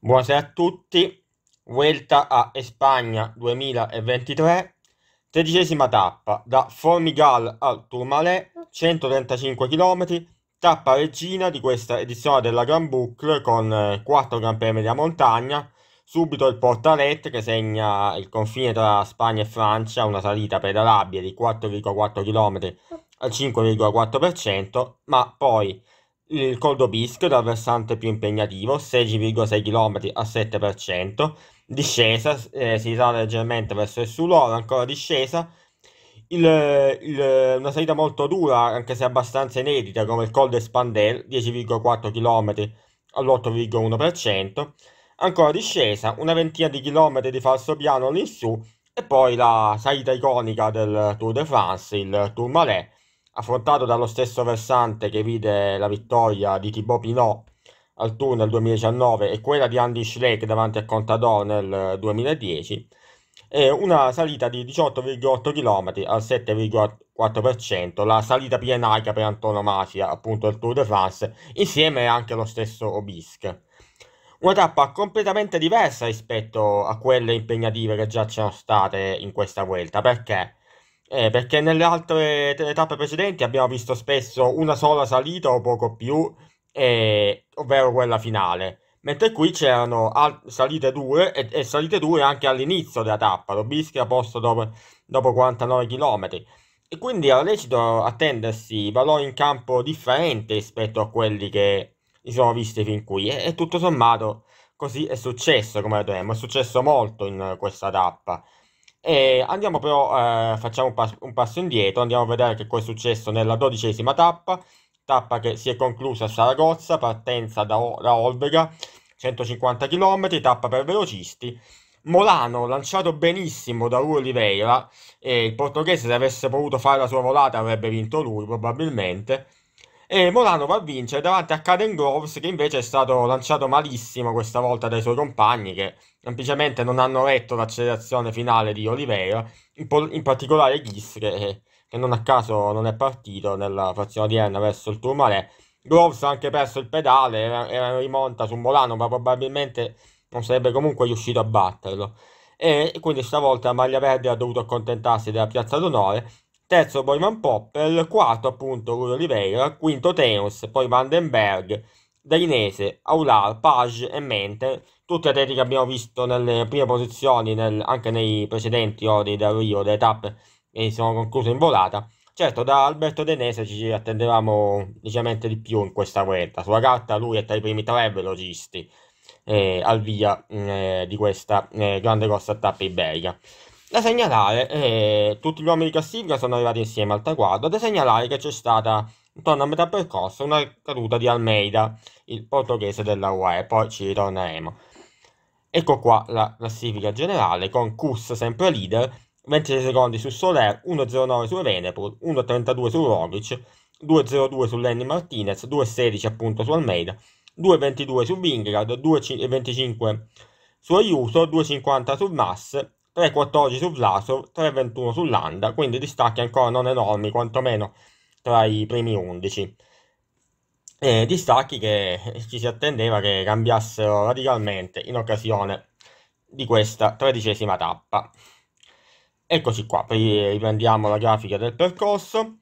Buonasera a tutti, Vuelta a Espagna 2023, tredicesima tappa, da Formigal al Tourmalet, 135 km, tappa regina di questa edizione della Grand Boucle con 4 eh, Gran Premi della montagna, subito il Portalet che segna il confine tra Spagna e Francia, una salita pedalabile di 4,4 km al 5,4%, ma poi il Coldo Bischio dal versante più impegnativo, 16,6 km a 7%, discesa, eh, si sale leggermente verso il sull'oro, ancora discesa, il, il, una salita molto dura, anche se abbastanza inedita, come il Col de Spandel, 10,4 km all'8,1%, ancora discesa, una ventina di chilometri di falso piano all'insù, e poi la salita iconica del Tour de France, il Tourmalet, affrontato dallo stesso versante che vide la vittoria di Thibaut Pinot al Tour nel 2019 e quella di Andy Schleck davanti a Contador nel 2010 eh, e una salita di 18,8 km al 7,4%, la salita pienaica per antonomasia appunto del Tour de France, insieme anche allo stesso Obisque. Una tappa completamente diversa rispetto a quelle impegnative che già c'erano state in questa vuelta, perché eh, perché nelle altre tappe precedenti abbiamo visto spesso una sola salita o poco più, eh, ovvero quella finale. Mentre qui c'erano al- salite due e-, e-, salite due anche all'inizio della tappa. Robischi ha posto dopo, dopo 49 km. E quindi era lecito attendersi valori in campo differenti rispetto a quelli che si sono visti fin qui. E, e tutto sommato così è successo, come vedremo. È successo molto in questa tappa. E andiamo però, eh, facciamo un, pas- un, passo indietro, andiamo a vedere che cosa è successo nella dodicesima tappa, tappa che si è conclusa a Saragozza, partenza da, o- da Olvega, 150 km, tappa per velocisti. Molano lanciato benissimo da Rui Oliveira e il portoghese se avesse potuto fare la sua volata avrebbe vinto lui probabilmente e Molano va a vincere davanti a Caden Groves che invece è stato lanciato malissimo questa volta dai suoi compagni che semplicemente non hanno letto l'accelerazione finale di Oliveira, in, po- in particolare Ghiss che, che, non a caso non è partito nella frazione odierna verso il Tourmalet. Groves ha anche perso il pedale, era, era in rimonta su Molano, ma probabilmente non sarebbe comunque riuscito a batterlo. E, e quindi stavolta Maglia Verde ha dovuto accontentarsi della piazza d'onore. Terzo Boyman Popper, quarto appunto Rui Oliveira, quinto Teus, poi Vandenberg, Dainese, Aular, Page e Mente, tutti atleti che abbiamo visto nelle prime posizioni nel, anche nei precedenti ori da Rio, delle tappe che sono concluse in volata. Certo, da Alberto Dainese ci attendevamo leggermente di più in questa guerra. Sulla carta lui è tra i primi tre velocisti eh, al via mm, eh, di questa eh, grande grossa tappa iberica. Da segnalare, eh, tutti gli uomini di classifica sono arrivati insieme al traguardo, da segnalare che c'è stata Torna a metà percorso una caduta di Almeida, il portoghese della UE, poi ci ritorneremo. Ecco qua la classifica generale con Kuss sempre leader, 26 secondi su Soler, 1.09 su Venepol, 1.32 su Rogic, 2.02 su Lenny Martinez, 2.16 appunto su Almeida, 2.22 su Vingrad, 2.25 su Ayuso, 2.50 su Mas, 3.14 su Vlasov, 3.21 su Landa, quindi distacchi ancora non enormi, quantomeno tra i primi 11. Eh, distacchi che ci si attendeva che cambiassero radicalmente in occasione di questa tredicesima tappa. Eccoci qua, riprendiamo la grafica del percorso.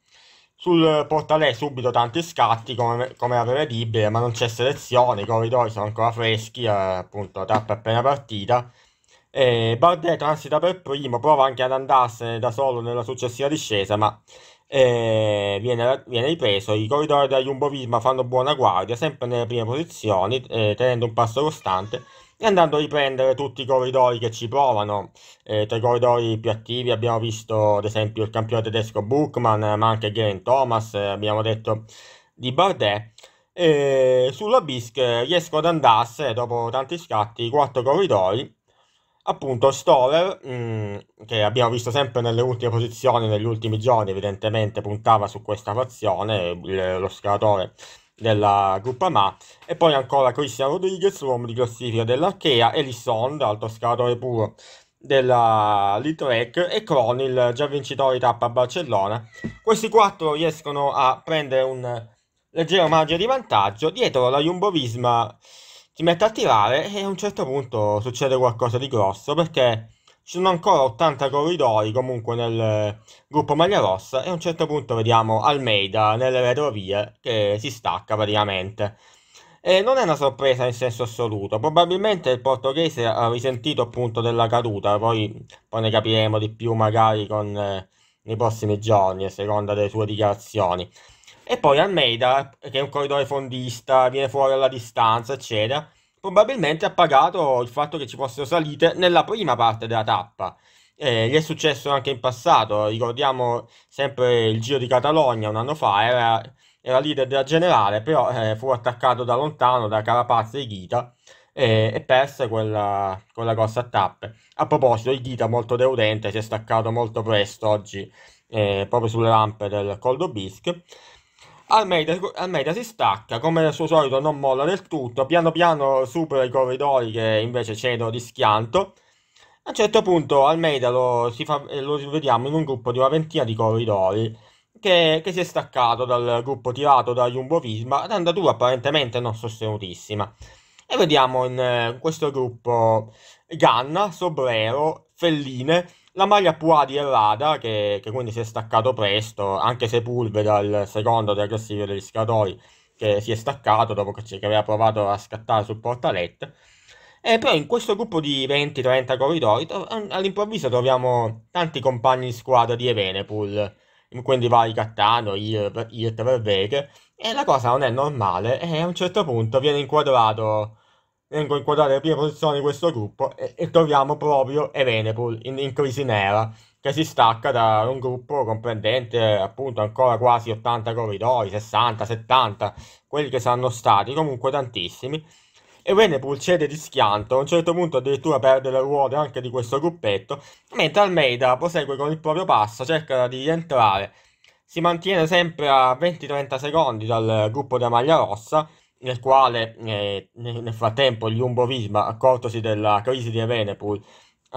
Sul portale subito tanti scatti, come, come era prevedibile, ma non c'è selezione, i corridoi sono ancora freschi, eh, appunto la tappa è appena partita. E Bardet transita per primo, prova anche ad andarsene da solo nella successiva discesa, ma eh, viene, viene, ripreso. I corridori della Jumbo Visma fanno buona guardia, sempre nelle prime posizioni, eh, tenendo un passo costante e andando a riprendere tutti i corridori che ci provano. Eh, tra i corridori più attivi abbiamo visto ad esempio il campione tedesco Buchmann, ma anche Geraint Thomas, eh, abbiamo detto di Bardet. E sulla bisque riesco ad andarsene dopo tanti scatti i quattro corridori appunto Storer, mh, mm, che abbiamo visto sempre nelle ultime posizioni, negli ultimi giorni, evidentemente puntava su questa fazione, il, lo scalatore della Gruppa Ma, e poi ancora Christian Rodriguez, uomo di classifica dell'Archea, Elisson, alto scalatore puro della Litrec e Cronil, già vincitore di tappa a Barcellona. Questi quattro riescono a prendere un leggero margine di vantaggio dietro la Jumbo Visma si mette a tirare e a un certo punto succede qualcosa di grosso perché ci sono ancora 80 corridori comunque nel eh, gruppo maglia rossa e a un certo punto vediamo Almeida nelle retrovie che si stacca praticamente. E non è una sorpresa in senso assoluto, probabilmente il portoghese ha risentito appunto della caduta, poi, poi ne capiremo di più magari con, eh, nei prossimi giorni a seconda delle sue dichiarazioni. E poi Almeida, che è un corridore fondista, viene fuori alla distanza, eccetera, probabilmente ha pagato il fatto che ci fossero salite nella prima parte della tappa. Eh, gli è successo anche in passato, ricordiamo sempre il Giro di Catalogna un anno fa, era, era leader della generale, però eh, fu attaccato da lontano da Carapazza e Ghita eh, e perse quella, quella grossa tappa. A proposito, il Ghita molto deudente, si è staccato molto presto oggi eh, proprio sulle rampe del Coldo Bisque. Almeida, Almeida, si stacca, come al suo solito non molla del tutto, piano piano supera i corridori che invece cedono di schianto. A un certo punto Almeida lo, fa, eh, lo vediamo in un gruppo di una ventina di corridori che, che si è staccato dal gruppo tirato da Jumbo Visma, ad andatura apparentemente non sostenutissima. E vediamo in eh, questo gruppo Ganna, Sobrero, Felline la maglia Puadi è Lada, che, che, quindi si è staccato presto, anche se Pulveda, il secondo della classifica degli scalatori, che si è staccato dopo che, che aveva provato a scattare sul portalet. E però in questo gruppo di 20-30 corridori all'improvviso troviamo tanti compagni di squadra di Evenepoel, quindi vari Cattano, Irt, Verveghe, e la cosa non è normale e a un certo punto viene inquadrato vengono inquadrate le prima posizione di questo gruppo e, e troviamo proprio Evenepul in, in crisi nera che si stacca da un gruppo comprendente appunto ancora quasi 80 corridori, 60, 70, quelli che saranno stati comunque tantissimi. E Venepool cede di schianto, a un certo punto addirittura perde le ruote anche di questo gruppetto, mentre Almeida prosegue con il proprio passo, cerca di rientrare, si mantiene sempre a 20-30 secondi dal gruppo della maglia rossa, nel quale eh, nel frattempo gli Jumbo Visma, accortosi della crisi di Evenepoel, eh,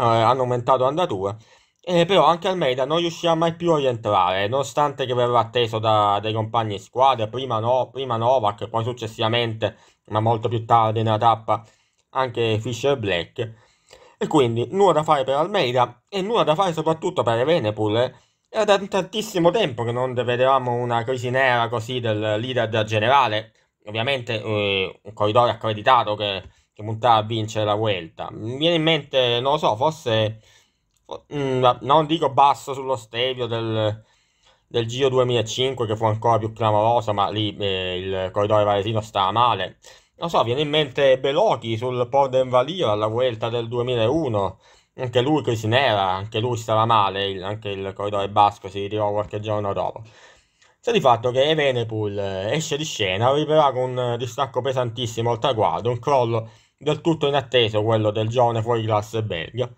hanno aumentato andatura. Eh, però anche Almeida non riuscirà mai più a rientrare, nonostante che verrà atteso da, dai compagni di squadra, prima, no, prima Novak, poi successivamente, ma molto più tardi nella tappa, anche Fisher Black. E quindi nulla da fare per Almeida e nulla da fare soprattutto per Evenepoel. Eh. Era da tantissimo tempo che non vedevamo una crisi nera così del leader generale, ovviamente eh, un corridore accreditato che, che punta a vincere la Vuelta. Mi viene in mente, non lo so, forse mh, mm, non dico basso sullo stevio del, del, Giro 2005 che fu ancora più clamoroso, ma lì eh, il corridore varesino stava male. Non so, viene in mente Belochi sul Port d'Envalira alla Vuelta del 2001. Anche lui Crisinera, anche lui stava male, il, anche il corridore basco si ritirò qualche giorno dopo sta di fatto che Evenepoel eh, esce di scena, arriverà con un eh, distacco pesantissimo al traguardo, un crollo del tutto inatteso quello del giovane fuori classe belga.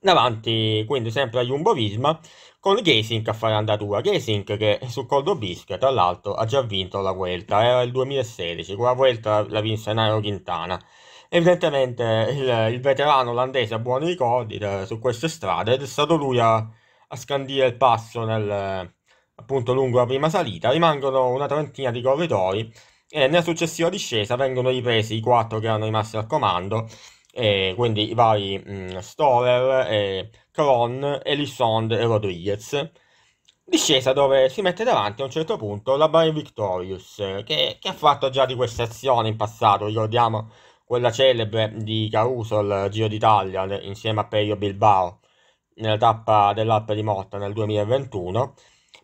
Davanti quindi sempre a Jumbo Visma con Gesink a fare andatura. Gesink che su Coldo Bisca tra l'altro ha già vinto la Vuelta, era il 2016, quella Vuelta la vinse Nairo Quintana. Evidentemente il, il veterano olandese ha buoni ricordi de, eh, su queste strade ed è stato lui a, a scandire il passo nel, appunto lungo la prima salita, rimangono una trentina di corridori e nella successiva discesa vengono ripresi i quattro che erano rimasti al comando, quindi i vari mh, mm, Storer, Cron, Elisonde e Rodriguez. Discesa dove si mette davanti a un certo punto la Bahrain Victorious, che, che, ha fatto già di queste azioni in passato, ricordiamo quella celebre di Caruso al Giro d'Italia insieme a Perio Bilbao nella tappa dell'Alpe di Motta nel 2021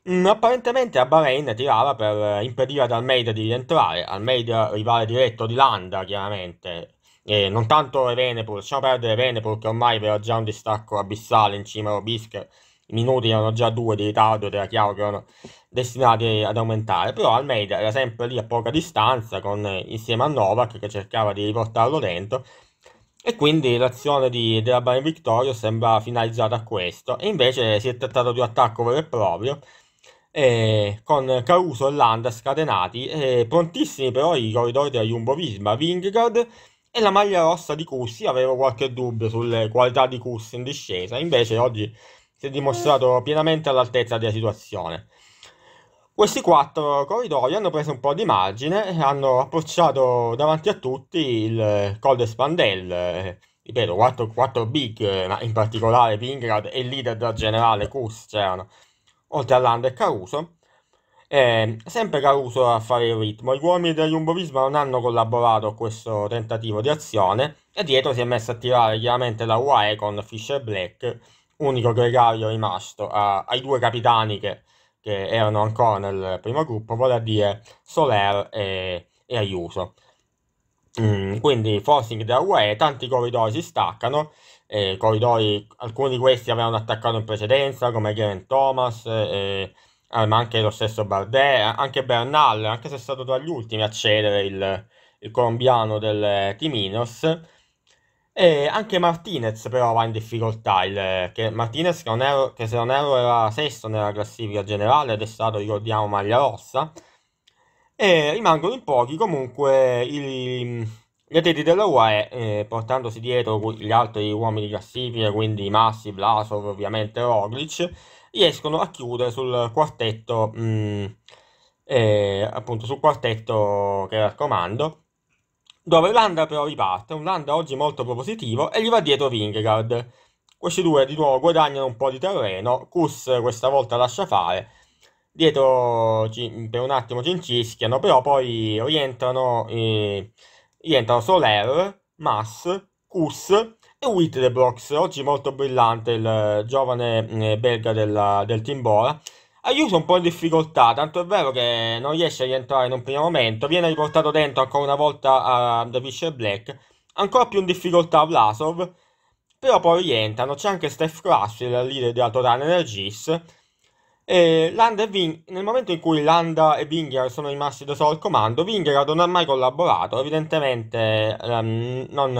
Mm, apparentemente a Bahrain tirava per eh, impedire ad Almeida di rientrare, Almeida rivale diretto di Landa chiaramente, e non tanto Evenepoel, lasciamo perdere Evenepoel che ormai aveva già un distacco abissale in cima a Robisca, i minuti erano già due di ritardo ed era chiaro che erano destinati ad aumentare, però Almeida era sempre lì a poca distanza con, eh, insieme a Novak che cercava di riportarlo dentro e quindi l'azione di, della Bahrain Victoria sembra finalizzata a questo e invece si è trattato di un attacco vero e proprio eh, con Caruso e Landa scatenati, eh, prontissimi però i corridori della Jumbo Visma, Vingard e la maglia rossa di Cussi, avevo qualche dubbio sulle qualità di Cussi in discesa, invece oggi si è eh. dimostrato pienamente all'altezza della situazione. Questi quattro corridori hanno preso un po' di margine e hanno approcciato davanti a tutti il Col de Spandel, eh, ripeto, 4, big, ma in particolare Vingrad e il leader generale Kuss c'erano. Cioè oltre a e Caruso. Eh, sempre Caruso a fare il ritmo. Gli uomini del Jumbo non hanno collaborato a questo tentativo di azione e dietro si è messo a tirare chiaramente la UAE con Fisher Black, unico gregario rimasto a, ai due capitani che, che, erano ancora nel primo gruppo, vale a dire Soler e, e Ayuso. Mm, quindi forcing della UAE, tanti corridoi si staccano eh, corridoi, alcuni di questi avevano attaccato in precedenza come Garen Thomas, eh, eh, ma anche lo stesso Bardet, anche Bernal, anche se è stato tra gli ultimi a cedere il, il colombiano del Timinos. E anche Martinez però va in difficoltà, il, che Martinez che, ero, che, se non erro era sesto nella classifica generale ed è stato, ricordiamo, maglia rossa. E rimangono in pochi comunque i, gli atleti dell'UAE, eh, portandosi dietro gli altri uomini di classifica, quindi Massi, Vlasov, ovviamente Roglic, riescono a chiudere sul quartetto, mh, mm, eh, appunto sul quartetto che era al comando, dove Landa però riparte, un Landa oggi molto propositivo, e gli va dietro Vingegaard. Questi due di nuovo guadagnano un po' di terreno, Kuss questa volta lascia fare, dietro per un attimo ci incischiano, però poi rientrano... Eh, rientrano Soler, Mas, Kus e Whitlebrox, oggi molto brillante il eh, giovane mm, eh, belga della, eh, del team Bora. Aiuto un po' in difficoltà, tanto è vero che non riesce a rientrare in un primo momento, viene riportato dentro ancora una volta a The Fisher Black, ancora più in difficoltà Vlasov, però poi rientrano, c'è anche Steph Crash, il leader della Total Energies, e Landa e Ving- nel momento in cui Landa e Winger sono rimasti da solo al comando, Winger non ha mai collaborato, evidentemente um, non,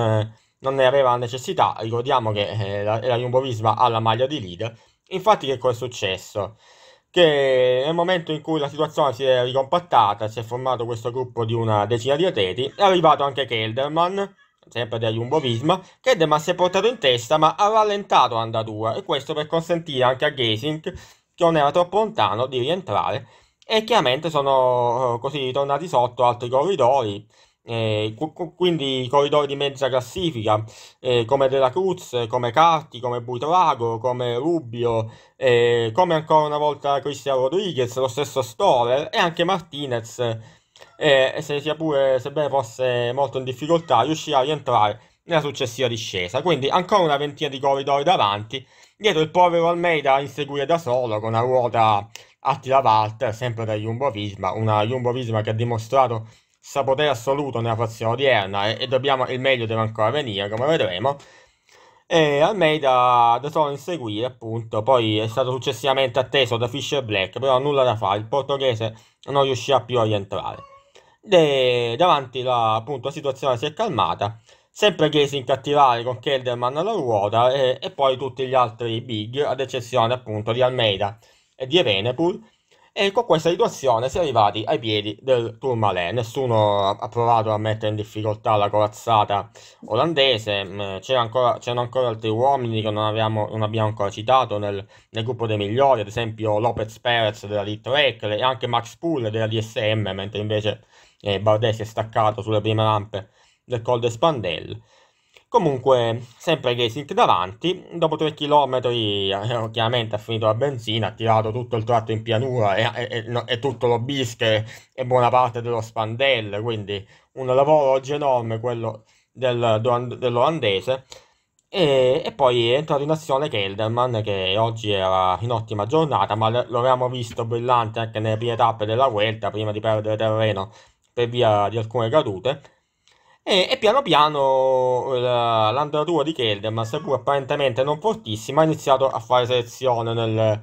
non, ne aveva necessità, ricordiamo che eh, la, la Jumbo Visma ha la maglia di leader, infatti che cosa è successo? Che nel momento in cui la situazione si è ricompattata, si è formato questo gruppo di una decina di atleti, è arrivato anche Kelderman, sempre della Jumbo Visma, che si è portato in testa ma ha rallentato l'andatura e questo per consentire anche a Gesink che non era troppo lontano di rientrare e chiaramente sono eh, così tornati sotto altri corridori. Eh, quindi corridori di mezza classifica eh, come Della Cruz, come Carti, come Buitrago, come Rubio, eh, come ancora una volta cristian Rodriguez, lo stesso Stoller e anche Martinez, eh, se sia pure, sebbene fosse molto in difficoltà, riuscirà a rientrare nella successiva discesa. Quindi ancora una ventina di corridori davanti dietro il povero Almeida a inseguire da solo con una ruota a tiravalt, sempre da Jumbo Visma, una Jumbo Visma che ha dimostrato sapore assoluto nella fazione odierna e, e dobbiamo, il meglio deve ancora venire, come vedremo. E Almeida da solo a inseguire, appunto, poi è stato successivamente atteso da Fisher Black, però nulla da fare, il portoghese non riuscirà più a rientrare. E davanti la, appunto, la situazione si è calmata sempre chiesi in cattivare con Kelderman alla ruota e, eh, e, poi tutti gli altri big, ad eccezione appunto di Almeida e di Evenepoel, e con questa situazione si è arrivati ai piedi del Tourmalet. Nessuno ha provato a mettere in difficoltà la corazzata olandese, mm, c'era ancora, c'erano ancora altri uomini che non, avevamo, non abbiamo ancora citato nel, nel, gruppo dei migliori, ad esempio Lopez Perez della D-Trek e anche Max Pull della DSM, mentre invece eh, Bardet si è staccato sulle prime rampe del Col de Spandel. Comunque, sempre Racing davanti, dopo 3 km eh, chiaramente ha finito la benzina, ha tirato tutto il tratto in pianura e, e, e, e tutto lo bische e buona parte dello spandel, quindi un lavoro oggi enorme quello del, dell'olandese. E, e, poi è entrato in azione Kelderman che oggi era in ottima giornata, ma lo avevamo visto brillante anche nelle prime tappe della Vuelta prima di perdere terreno per via di alcune cadute e, e, piano piano eh, l'andatura di Kelderman, seppur apparentemente non fortissima, ha iniziato a fare selezione nel,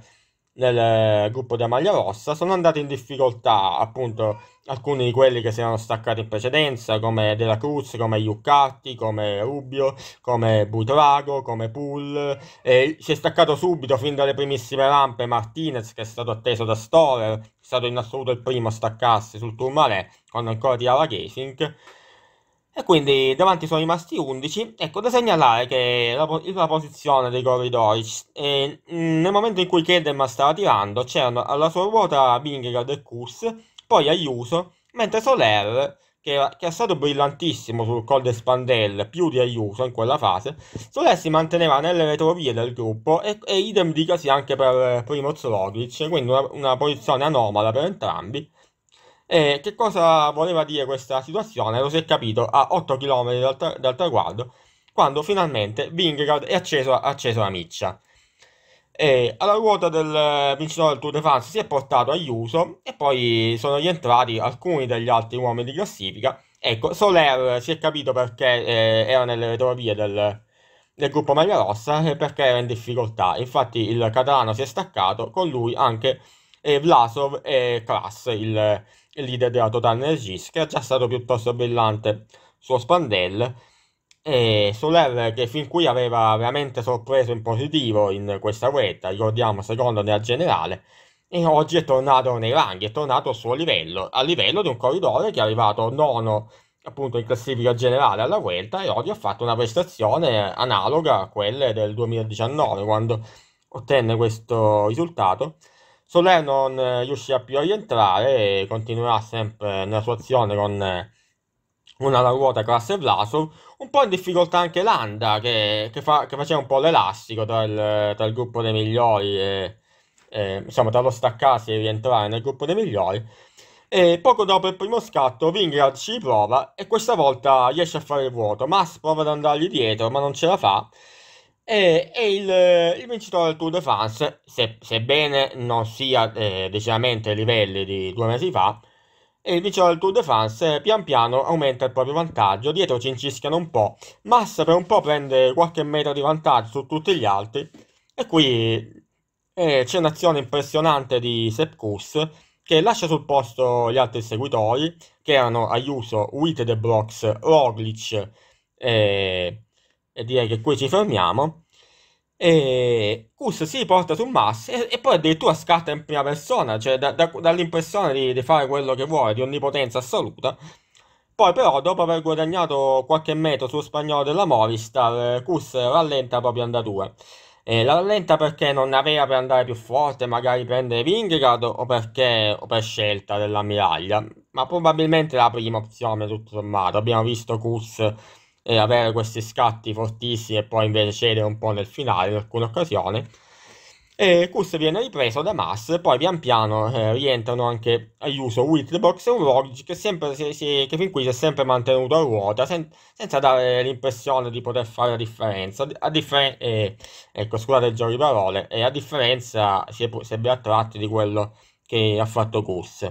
nel eh, gruppo della maglia rossa. Sono andati in difficoltà appunto alcuni di quelli che si erano staccati in precedenza, come Della Cruz, come Iuccatti, come Rubio, come Butrago, come Pull. si è staccato subito fin dalle primissime rampe Martinez, che è stato atteso da Storer, è stato in assoluto il primo a staccarsi sul Tourmalet quando ancora tirava Gasing. E quindi davanti sono rimasti 11. Ecco, da segnalare che la, la posizione dei corridoi, eh, mm, nel momento in cui Kedem stava tirando, c'erano alla sua ruota Bingegaard e Kuss, poi Ayuso, mentre Soler, che, era, che è stato brillantissimo sul col de Spandel, più di Ayuso in quella fase, Soler si manteneva nelle retrovie del gruppo e, e idem dicasi anche per eh, Primoz Roglic, quindi una, una posizione anomala per entrambi e che cosa voleva dire questa situazione? Lo si è capito a 8 km dal, tra- dal traguardo, quando finalmente Vingegaard è acceso, acceso la miccia. E alla ruota del vincitore del Tour de France si è portato Ayuso e poi sono rientrati alcuni degli altri uomini di classifica. Ecco, Soler si è capito perché eh, era nelle retrovie del, del gruppo Maglia Rossa e perché era in difficoltà. Infatti il catalano si è staccato, con lui anche eh, Vlasov e Kras, il, il leader della Total Energies, che è già stato piuttosto brillante su Spandell eh, e sull'R che fin qui aveva veramente sorpreso in positivo in questa guetta, ricordiamo secondo nella generale, e oggi è tornato nei ranghi, è tornato al suo livello, a livello di un corridore che è arrivato nono appunto in classifica generale alla Vuelta e oggi ha fatto una prestazione analoga a quelle del 2019 quando ottenne questo risultato Soler non eh, riuscirà più a rientrare e continuerà sempre nella sua azione con eh, una alla ruota classe Vlasov, un po' in difficoltà anche Landa che, che, fa, che faceva un po' l'elastico tra il, tra il gruppo dei migliori e, e insomma dallo staccarsi e rientrare nel gruppo dei migliori e poco dopo il primo scatto Vingrad ci prova e questa volta riesce a fare il vuoto Mas prova ad andargli dietro ma non ce la fa eh, è il, il, vincitore del Tour de France, se, sebbene non sia eh, decisamente ai livelli di due mesi fa, il vincitore del Tour de France pian piano aumenta il proprio vantaggio, dietro ci incischiano un po', Massa per un po' prende qualche metro di vantaggio su tutti gli altri, e qui eh, c'è un'azione impressionante di Sepkus che lascia sul posto gli altri seguitori, che erano Ayuso, Brox, Roglic, eh, e direi che qui ci fermiamo. E Cus si riporta su Mass e, e, poi addirittura scatta in prima persona, cioè da, da, dall'impressione di, di, fare quello che vuole, di onnipotenza assoluta. Poi però, dopo aver guadagnato qualche metro sul spagnolo della Movistar, Cus rallenta proprio andatura. E la rallenta perché non aveva per andare più forte, magari prendere Vingegaard o, perché, o per scelta dell'ammiraglia, ma probabilmente la prima opzione tutto sommato. Abbiamo visto Cus eh, avere questi scatti fortissimi e poi invece cedere un po' nel finale in alcune occasioni. E Kuss viene ripreso da Mass, poi pian piano eh, rientrano anche agli uso Whitbox e un Rogic che, sempre, si, si, che fin qui si è sempre mantenuto a ruota sen, senza dare l'impressione di poter fare la differenza. A differen- eh, ecco, scusate il gioco di parole, e eh, a differenza si è, si è a tratti di quello che ha fatto Kuss.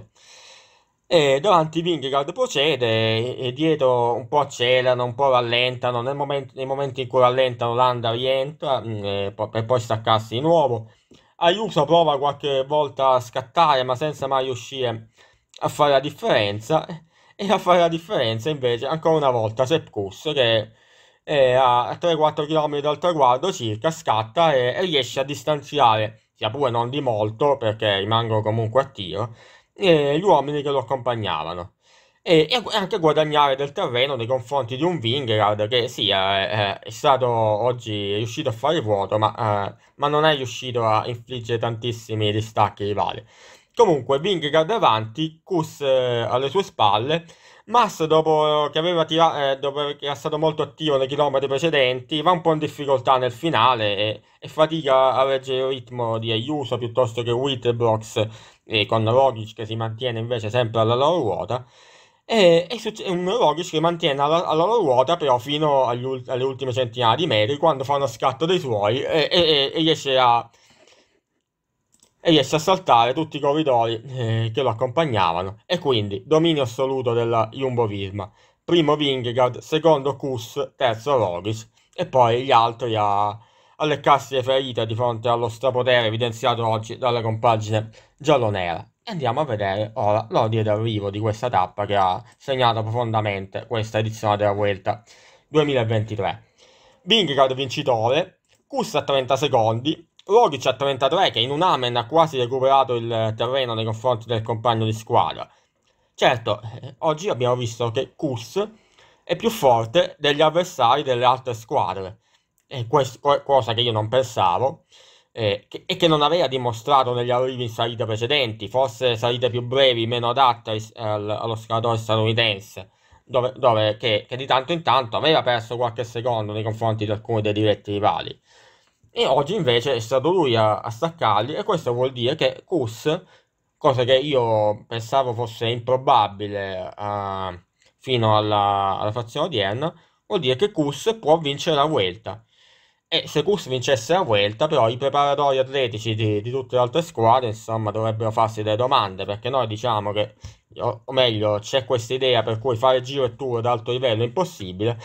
E davanti Vingegaard procede e, dietro un po' accelerano, un po' rallentano. Nel momento, nei momenti in cui rallentano, Landa rientra mh, mm, per poi staccarsi di nuovo. Ayuso prova qualche volta a scattare, ma senza mai riuscire a fare la differenza. E a fare la differenza invece, ancora una volta, Sepp Kuss che è a 3-4 km dal traguardo circa, scatta e, e riesce a distanziare, sia pure non di molto perché rimangono comunque a tiro gli uomini che lo accompagnavano e, e, anche guadagnare del terreno nei confronti di un Vingegaard che sì è, eh, eh, è stato oggi è riuscito a fare vuoto ma, eh, ma, non è riuscito a infliggere tantissimi distacchi rivali comunque Vingegaard davanti Kuss eh, alle sue spalle Mass dopo che, aveva tira- eh, dopo che era stato molto attivo nei chilometri precedenti va un po' in difficoltà nel finale e, e fatica a reggere il ritmo di Ayuso piuttosto che Wittebrox e con Rogic che si mantiene invece sempre alla loro ruota e, e un Rogic che mantiene alla, alla loro ruota però fino ult- alle ultime centinaia di metri quando fa uno scatto dei suoi e, e, e riesce a e riesce a saltare tutti i corridori eh, che lo accompagnavano e quindi dominio assoluto della Jumbo Visma primo Vingegaard, secondo Kus, terzo Rogic e poi gli altri a, Allecassi le ferite di fronte allo strapotere evidenziato oggi dalla compagine giallo-nera. Andiamo a vedere ora l'ordine d'arrivo di questa tappa che ha segnato profondamente questa edizione della Vuelta 2023. Vingegaard vincitore, Kuss a 30 secondi, Rogic a 33 che in un amen ha quasi recuperato il terreno nei confronti del compagno di squadra. Certo, eh, oggi abbiamo visto che Kuss è più forte degli avversari delle altre squadre eh, quest, cosa che io non pensavo, eh, che, e che non aveva dimostrato negli arrivi in salite precedenti, forse salite più brevi, meno adatte eh, allo scalatore statunitense, dove, dove che, che, di tanto in tanto aveva perso qualche secondo nei confronti di alcuni dei diretti rivali. E oggi invece è stato lui a, a staccarli e questo vuol dire che Kuss, cosa che io pensavo fosse improbabile eh, fino alla, alla frazione odierna, vuol dire che Kuss può vincere la Vuelta e se Cus vincesse la Vuelta, però i preparatori atletici di, di tutte le altre squadre, insomma, dovrebbero farsi delle domande, perché noi diciamo che, o, meglio, c'è questa idea per cui fare giro e tour ad alto livello è impossibile.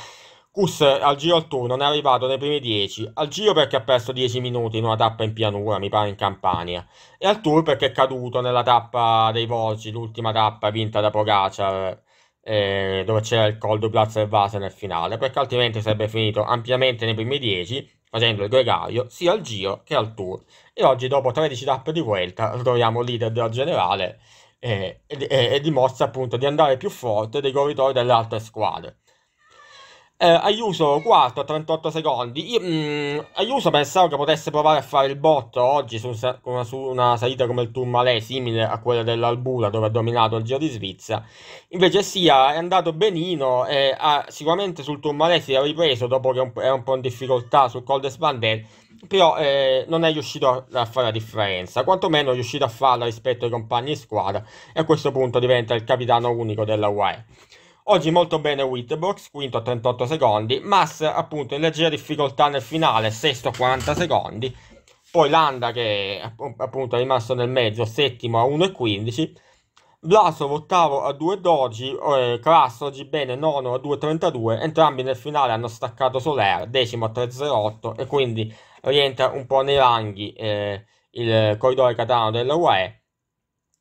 Cus al giro al tour non è arrivato nei primi 10, al giro perché ha perso 10 minuti in una tappa in pianura, mi pare in Campania, e al tour perché è caduto nella tappa dei Vosgi, l'ultima tappa vinta da Pogacar eh, dove c'era il call Plaza e Vasa nel finale, perché altrimenti sarebbe finito ampiamente nei primi 10, facendo il gregario sia al Giro che al Tour. E oggi, dopo 13 tappe di Vuelta, troviamo leader della generale eh, e, e, e dimostra appunto di andare più forte dei corritori delle altre squadre eh, Ayuso quarto a 38 secondi. Io, mh, mm, Ayuso pensavo che potesse provare a fare il botto oggi su, una, su una salita come il Tour simile a quella dell'Albula dove ha dominato il Giro di Svizzera. Invece sia è andato benino, eh, ha, sicuramente sul Tour si è ripreso dopo che un, era un po' in difficoltà sul Col de Spandel, però eh, non è riuscito a, fare la differenza, quantomeno è riuscito a farla rispetto ai compagni di squadra e a questo punto diventa il capitano unico della UAE. Oggi molto bene Whitebox, quinto a 38 secondi, Mass appunto in leggera difficoltà nel finale, sesto a 40 secondi, poi Landa che appunto è rimasto nel mezzo, settimo a 1,15, Blasov ottavo a 2,12, eh, Crasso oggi bene nono a 2,32, entrambi nel finale hanno staccato Soler, decimo a 3,08 e quindi rientra un po' nei ranghi eh, il corridore catano della UE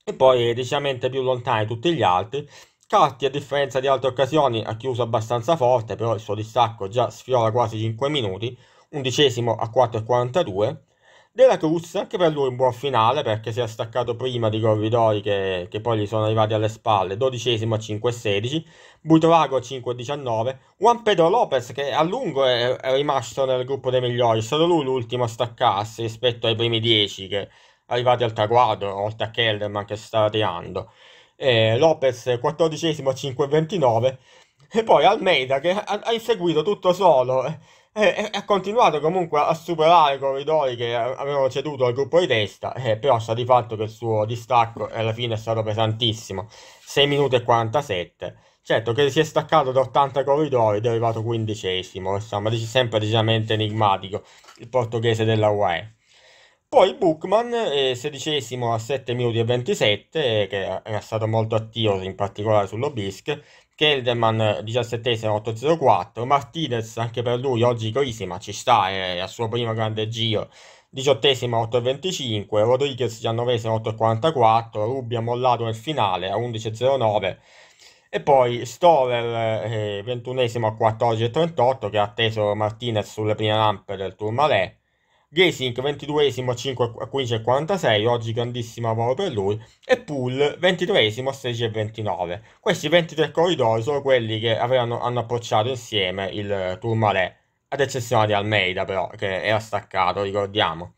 e poi decisamente più lontani tutti gli altri. Scatti, a differenza di altre occasioni, ha chiuso abbastanza forte, però il suo distacco già sfiora quasi 5 minuti, undicesimo a 4,42. Della Cruz, anche per lui un buon finale perché si è staccato prima di Corridori che, che poi gli sono arrivati alle spalle, dodicesimo a 5,16, Butrago a 5,19, Juan Pedro Lopez che a lungo è, è, rimasto nel gruppo dei migliori, solo lui l'ultimo a staccarsi rispetto ai primi 10 che arrivati al traguardo, oltre a Kelderman che sta tirando eh, Lopez 14 a 5,29 e poi Almeida che ha, ha inseguito tutto solo e, e, ha continuato comunque a superare i corridori che avevano ceduto al gruppo di testa, eh, però sta di fatto che il suo distacco alla fine è stato pesantissimo, 6 minuti e 47. Certo che si è staccato da 80 corridori ed è arrivato quindicesimo, insomma, sempre decisamente enigmatico il portoghese della UAE. Poi Bookman, eh, sedicesimo a 7 minuti e 27, eh, che era stato molto attivo in particolare sullo sull'Obisk, Kelderman 17 804, Martinez anche per lui oggi ma ci sta, è eh, al suo primo grande giro, 18 a 825, Rodriguez 19 844, ha mollato nel finale a 1109 e poi Storer eh, 21 a 14 38 che ha atteso Martinez sulle prime rampe del Tourmalet Gesink 22 a 5 a 15 e 46, oggi grandissima volo per lui, e Pool 23 a 16 e 29. Questi 23 corridori sono quelli che avevano, hanno approcciato insieme il Tourmalet, ad eccezione di Almeida però, che era staccato, ricordiamo.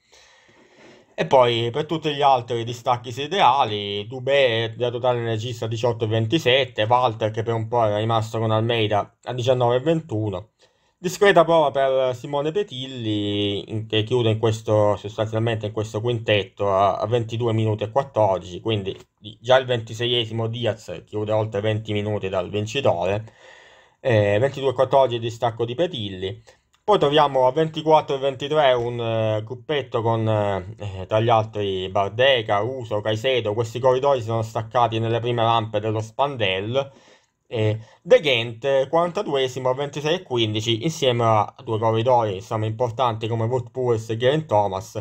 E poi per tutti gli altri distacchi ideali, Dubé da totale energista a 18,27, Walter che per un po' era rimasto con Almeida a 19,21 Discreta prova per Simone Petilli che chiude in questo, sostanzialmente in questo quintetto a 22 minuti e 14, quindi già il 26esimo Diaz chiude oltre 20 minuti dal vincitore, eh, 22-14 distacco di Petilli. Poi troviamo a 24 e 23 un eh, gruppetto con eh, tra gli altri Bardeca, Uso, Caicedo, questi corridori si sono staccati nelle prime rampe dello Spandel e De Ghent, 42esimo, a 26-15, e insieme a due corridori insomma, importanti come Wood Pulse e Geraint Thomas.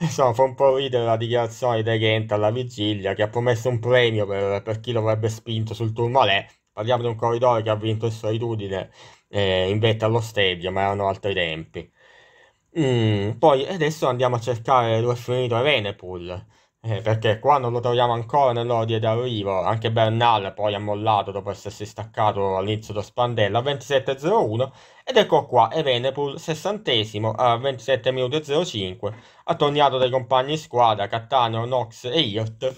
Insomma, fa un po' ridere la dichiarazione di De Ghent alla vigilia, che ha promesso un premio per, per chi lo avrebbe spinto sul Tourmalet. Parliamo di un corridore che ha vinto in solitudine eh, in vetta allo stadio, ma erano altri tempi. Mm, poi adesso andiamo a cercare dove è finito Evenepoel eh, perché non lo troviamo ancora nell'ordine d'arrivo, anche Bernal poi ha mollato dopo essersi staccato all'inizio da Spandella a 27.01 ed ecco qua Evenepoel sessantesimo a 27 minuti 05, attorniato dai compagni di squadra Cattaneo, Nox e Hirt,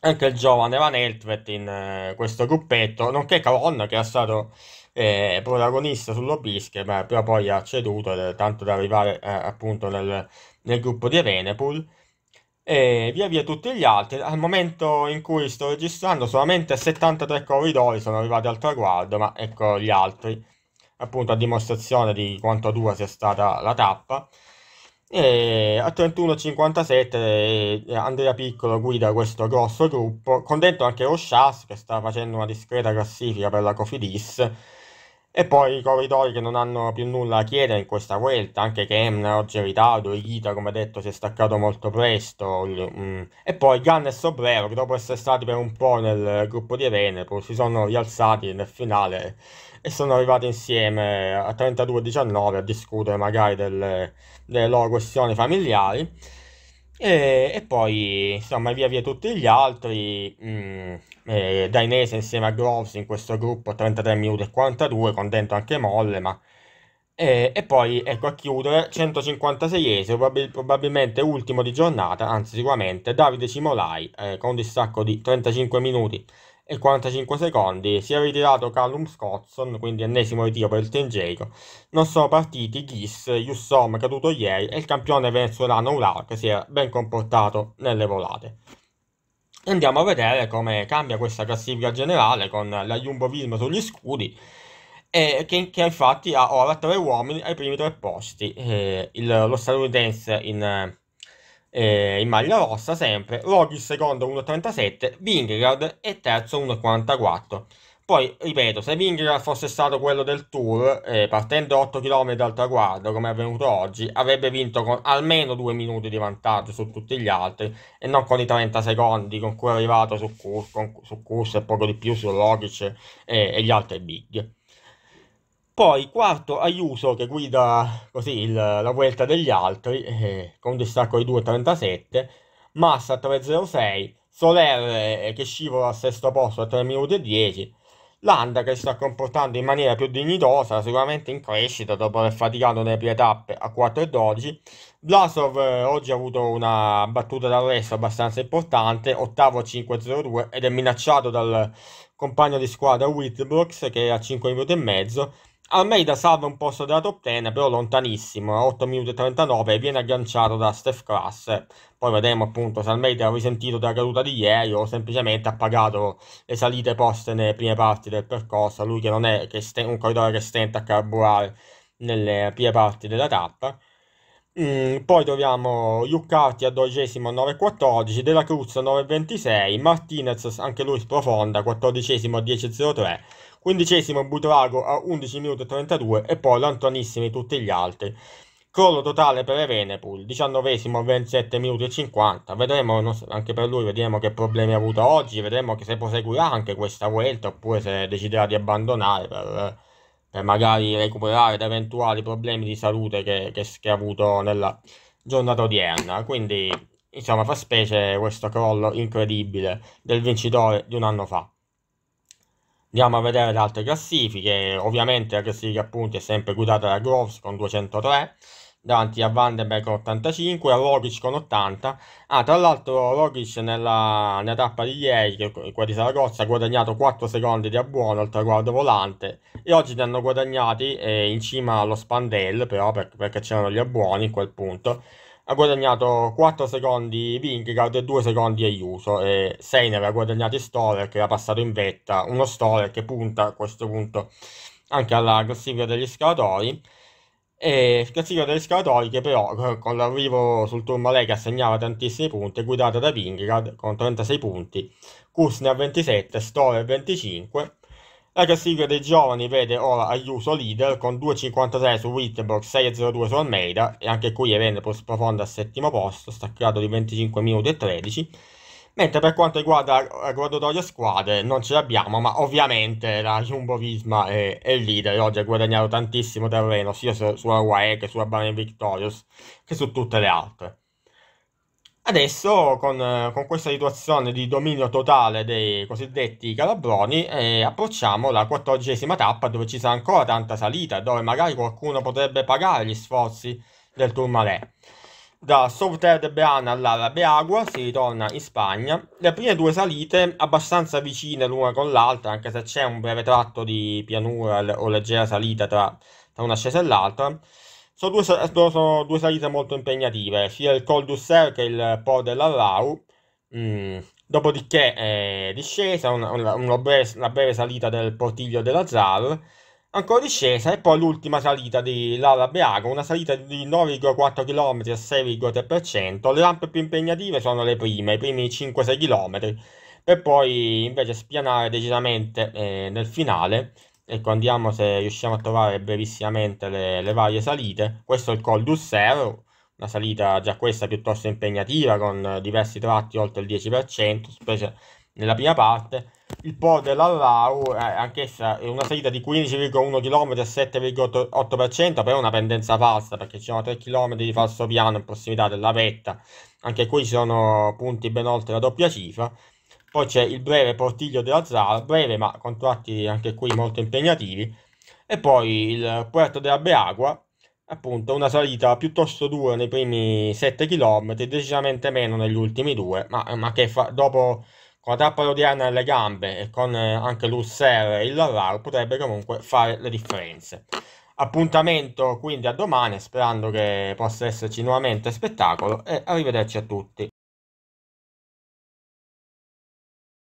anche il giovane Van Eltvet in eh, questo gruppetto, nonché Caron che è stato eh, protagonista sull'Obische, ma però poi ha ceduto tanto da arrivare eh, appunto nel, nel gruppo di Evenepoel e via via tutti gli altri. Al momento in cui sto registrando solamente 73 corridori sono arrivati al traguardo, ma ecco gli altri, appunto a dimostrazione di quanto dura sia stata la tappa. E a 31.57 eh, Andrea Piccolo guida questo grosso gruppo, con dentro anche Rochas che sta facendo una discreta classifica per la Cofidis e poi i corridori che non hanno più nulla a chiedere in questa vuelta, anche che Emna oggi in ritardo, Ghita come detto si è staccato molto presto. Mm. E poi Gann e Sobrero che dopo essere stati per un po' nel gruppo di Venepo si sono rialzati nel finale e sono arrivati insieme a 32-19 a discutere magari delle, delle loro questioni familiari. E, e, poi, insomma, via via tutti gli altri. Mh, mm eh, Dainese insieme a Groves in questo gruppo 33 minuti e 42 con dentro anche Molle ma e, eh, e, poi ecco a chiudere 156esimo probabil- probabilmente ultimo di giornata anzi sicuramente Davide Cimolai eh, con un distacco di 35 minuti e 45 secondi si è ritirato Callum Scotson quindi ennesimo ritiro per il Tengeco non sono partiti Ghis, Yussom caduto ieri e il campione venezuelano Ular che si è ben comportato nelle volate andiamo a vedere come cambia questa classifica generale con la Jumbo sugli scudi e che, che, infatti ha ora tre uomini ai primi tre posti eh, il, lo statunitense in, eh, in, maglia rossa sempre Roghi secondo 1.37 Vingegaard e terzo 1.44 poi, ripeto, se Vingegaard fosse stato quello del Tour, eh, partendo 8 km dal traguardo, come è avvenuto oggi, avrebbe vinto con almeno 2 minuti di vantaggio su tutti gli altri e non con i 30 secondi con cui è arrivato su Kurs, con, su Kurs e poco di più su Logic e, e gli altri big. Poi quarto Ayuso che guida così il, la vuelta degli altri eh, con un distacco di 2.37, Massa 3.06, Soler eh, che scivola al sesto posto a 3 minuti e 10, Landa che si sta comportando in maniera più dignitosa, sicuramente in crescita dopo aver faticato nelle prime tappe a 4,12. Vlasov eh, oggi ha avuto una battuta d'arresto abbastanza importante, ottavo a 5-0-2 ed è minacciato dal compagno di squadra Whitbrooks che è a 5 minuti e mezzo Almeida salva un posto della top 10, però lontanissimo, a 8 minuti e 39, viene agganciato da Steph Class. Poi vedremo appunto se Almeida ha risentito della caduta di ieri o semplicemente ha pagato le salite poste nelle prime parti del percorso, lui che non è che st- un corridore che stenta a carburare nelle prime parti della tappa. Mm, poi troviamo Luccarti a 12 9.14, Della Cruz 9.26, Martinez anche lui sprofonda 14 a 10.03 quindicesimo Butrago a 11 minuti e 32 e poi Antonissimi tutti gli altri. Crollo totale per Evenepoel, diciannovesimo a 27 minuti e 50, vedremo anche per lui, vedremo che problemi ha avuto oggi, vedremo se proseguirà anche questa Vuelta oppure se deciderà di abbandonare per, per magari recuperare da eventuali problemi di salute che, che, che ha avuto nella giornata odierna, quindi insomma fa specie questo crollo incredibile del vincitore di un anno fa. Andiamo a vedere le altre classifiche, ovviamente la classifica punti è sempre guidata da Groves con 203, eh, davanti a Vandenberg con 85, e a Rogic con 80. Ah, tra l'altro Rogic nella, nella, tappa di ieri, che quella di Saragozza, ha guadagnato 4 secondi di abbuono al traguardo volante e oggi ne hanno guadagnati eh, in cima allo Spandel, però per, perché c'erano gli abbuoni in quel punto ha guadagnato 4 secondi Vingard e 2 secondi Aiuso e 6 ne aveva guadagnati Stoller che era passato in vetta, uno Stoller che punta a questo punto anche alla classifica degli scalatori e classifica degli scalatori che però con l'arrivo sul turno lei che assegnava tantissimi punti guidata da Vingard con 36 punti Kursner 27, Stoller 25 la classifica dei giovani vede ora Ayuso leader con 2,53 su Wittenborg, 6,02 su Almeida e anche qui Evenepoel profonda al settimo posto, staccato di 25 minuti e 13. Mentre per quanto riguarda la eh, guardatorie squadre non ce l'abbiamo, ma ovviamente la Jumbo Visma è, è leader, oggi ha guadagnato tantissimo terreno sia su, sulla UAE che sulla Bahrain Victorious che su tutte le altre. Adesso, con, con, questa situazione di dominio totale dei cosiddetti calabroni, eh, approcciamo la quattordicesima tappa dove ci sarà ancora tanta salita, dove magari qualcuno potrebbe pagare gli sforzi del Tourmalet. Da Sauveterre de Beana all'Ara Beagua si ritorna in Spagna. Le prime due salite abbastanza vicine l'una con l'altra, anche se c'è un breve tratto di pianura o leggera salita tra, tra scesa e l'altra. Sono due, sono due salite molto impegnative, sia il Col du Serre che il Po dell'Arrau. Mm. Dopodiché è eh, discesa, una, una, una, breve, una, breve, salita del portiglio della ZAR, ancora discesa e poi l'ultima salita di Lara Beago, una salita di 9,4 km a 6,3%. Le rampe più impegnative sono le prime, i primi 5-6 km, per poi invece spianare decisamente eh, nel finale Ecco, andiamo se riusciamo a trovare brevissimamente le, le varie salite. Questo è il Col du d'Ussero, una salita già questa piuttosto impegnativa, con diversi tratti oltre il 10%, specie nella prima parte. Il Po dell'Allau, eh, anch'essa è una salita di 15,1 km a 7,8%, però una pendenza falsa perché ci sono 3 km di falso piano in prossimità della vetta. Anche qui ci sono punti ben oltre la doppia cifra. Poi c'è il breve portiglio della Zara, breve ma contratti anche qui molto impegnativi. E poi il Puerto della Beagua, appunto una salita piuttosto dura nei primi 7 km, decisamente meno negli ultimi due, ma, ma che fa, dopo con la tappa odierna alle gambe e con eh, anche l'Usser e il Larrar potrebbe comunque fare le differenze. Appuntamento quindi a domani, sperando che possa esserci nuovamente spettacolo e arrivederci a tutti.